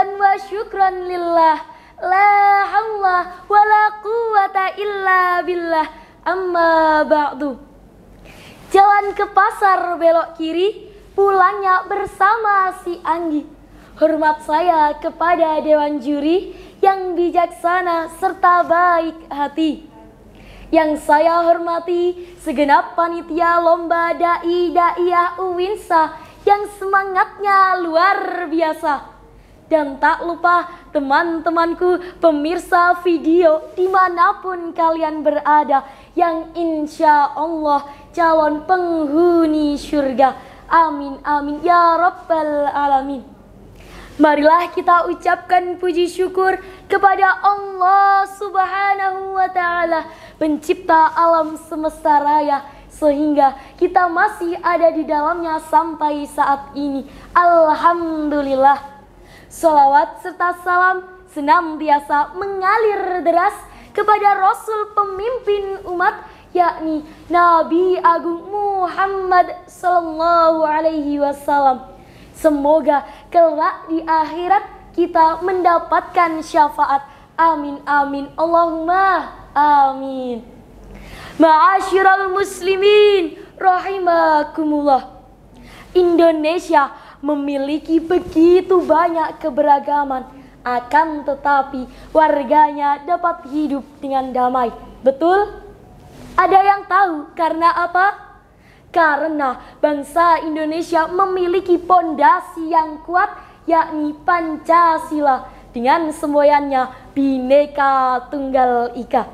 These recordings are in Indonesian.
hamdan wa syukran lillah la hawla wa la quwata illa billah amma ba'du jalan ke pasar belok kiri pulangnya bersama si Anggi hormat saya kepada dewan juri yang bijaksana serta baik hati yang saya hormati segenap panitia lomba dai daiyah Uwinsa yang semangatnya luar biasa dan tak lupa teman-temanku pemirsa video dimanapun kalian berada yang insya Allah calon penghuni surga. Amin amin ya rabbal alamin. Marilah kita ucapkan puji syukur kepada Allah Subhanahu wa taala, pencipta alam semesta raya sehingga kita masih ada di dalamnya sampai saat ini. Alhamdulillah. Salawat serta salam senantiasa mengalir deras kepada Rasul pemimpin umat yakni Nabi Agung Muhammad Sallallahu Alaihi Wasallam. Semoga kelak di akhirat kita mendapatkan syafaat. Amin amin Allahumma amin. Ma'asyiral muslimin rahimakumullah. Indonesia memiliki begitu banyak keberagaman, akan tetapi warganya dapat hidup dengan damai. Betul? Ada yang tahu karena apa? Karena bangsa Indonesia memiliki pondasi yang kuat yakni Pancasila dengan semboyannya Bhinneka Tunggal Ika.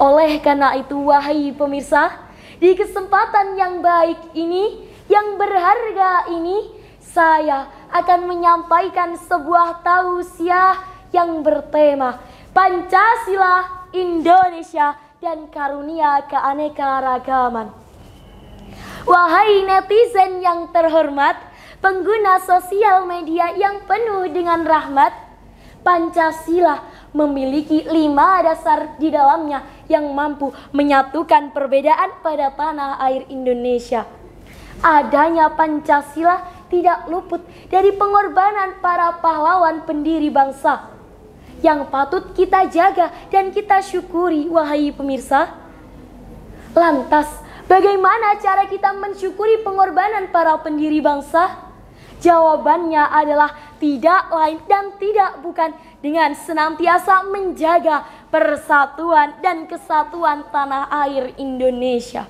Oleh karena itu wahai pemirsa, di kesempatan yang baik ini, yang berharga ini, saya akan menyampaikan sebuah tausiah yang bertema Pancasila, Indonesia, dan karunia keanekaragaman. Wahai netizen yang terhormat, pengguna sosial media yang penuh dengan rahmat, Pancasila memiliki lima dasar di dalamnya yang mampu menyatukan perbedaan pada tanah air Indonesia. Adanya Pancasila tidak luput dari pengorbanan para pahlawan pendiri bangsa yang patut kita jaga dan kita syukuri, wahai pemirsa. Lantas, bagaimana cara kita mensyukuri pengorbanan para pendiri bangsa? Jawabannya adalah tidak lain dan tidak bukan dengan senantiasa menjaga persatuan dan kesatuan tanah air Indonesia.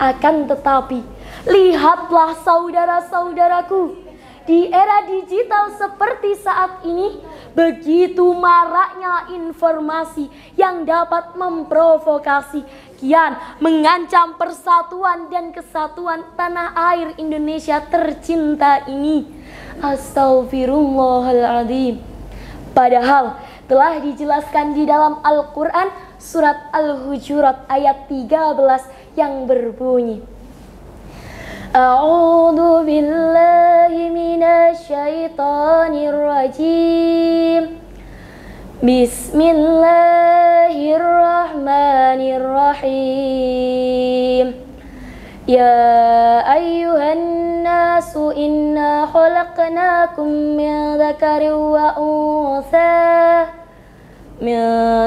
Akan tetapi, Lihatlah saudara-saudaraku, di era digital seperti saat ini, begitu maraknya informasi yang dapat memprovokasi, kian mengancam persatuan dan kesatuan tanah air Indonesia tercinta ini. Astagfirullahaladzim. Padahal telah dijelaskan di dalam Al-Quran surat Al-Hujurat ayat 13 yang berbunyi أعوذ بالله من الشيطان الرجيم بسم الله الرحمن الرحيم يا أيها الناس إنا خلقناكم من ذكر وأنثى من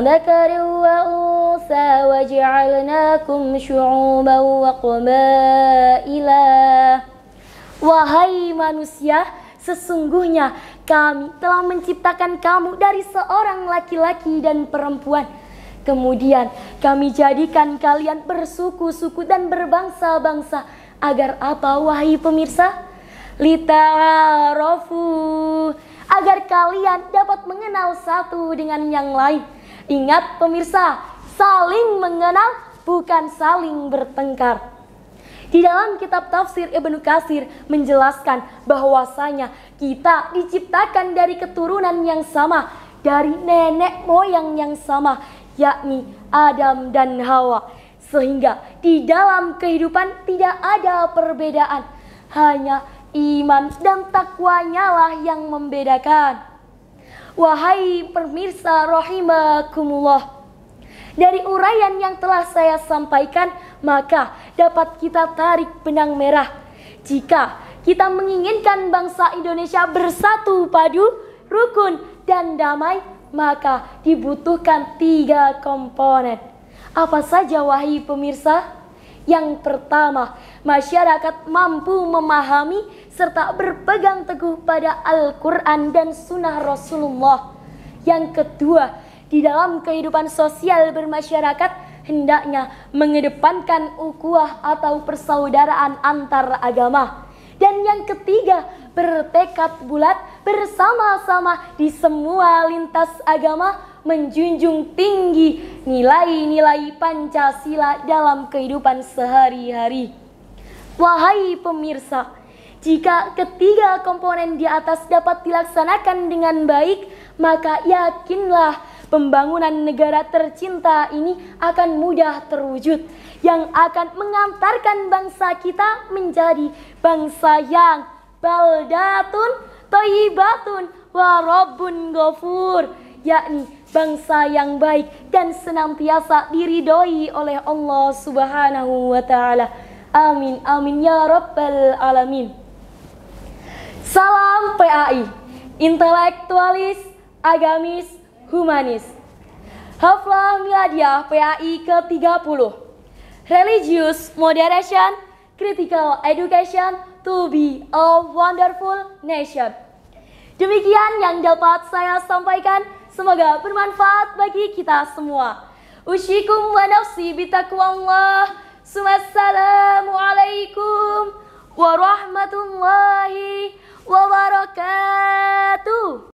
ذكر وأنثى وجعلناكم شعوبا وقبائل manusia, sesungguhnya kami telah menciptakan kamu dari seorang laki-laki dan perempuan. Kemudian kami jadikan kalian bersuku-suku dan berbangsa-bangsa agar apa wahai pemirsa? Lita Rofu. agar kalian dapat mengenal satu dengan yang lain. Ingat pemirsa, saling mengenal bukan saling bertengkar. Di dalam kitab tafsir Ibnu Kasir menjelaskan bahwasanya kita diciptakan dari keturunan yang sama, dari nenek moyang yang sama, yakni Adam dan Hawa. Sehingga di dalam kehidupan tidak ada perbedaan, hanya iman dan takwanya lah yang membedakan. Wahai pemirsa rahimakumullah, dari uraian yang telah saya sampaikan, maka dapat kita tarik benang merah. Jika kita menginginkan bangsa Indonesia bersatu padu, rukun, dan damai, maka dibutuhkan tiga komponen. Apa saja wahai pemirsa? Yang pertama, masyarakat mampu memahami serta berpegang teguh pada Al-Quran dan Sunnah Rasulullah. Yang kedua, di dalam kehidupan sosial bermasyarakat hendaknya mengedepankan ukuah atau persaudaraan antar agama. Dan yang ketiga, bertekad bulat bersama-sama di semua lintas agama menjunjung tinggi nilai-nilai Pancasila dalam kehidupan sehari-hari. Wahai pemirsa, jika ketiga komponen di atas dapat dilaksanakan dengan baik, maka yakinlah pembangunan negara tercinta ini akan mudah terwujud yang akan mengantarkan bangsa kita menjadi bangsa yang baldatun toibatun warobun gofur yakni bangsa yang baik dan senantiasa diridhoi oleh Allah Subhanahu wa taala. Amin amin ya rabbal alamin. Salam PAI, intelektualis, agamis, humanis. Haflah Miladiah PAI ke-30 Religious Moderation Critical Education to be a Wonderful Nation Demikian yang dapat saya sampaikan Semoga bermanfaat bagi kita semua Ushikum wa nafsi bitakwallah, sumassalamualaikum warahmatullahi wabarakatuh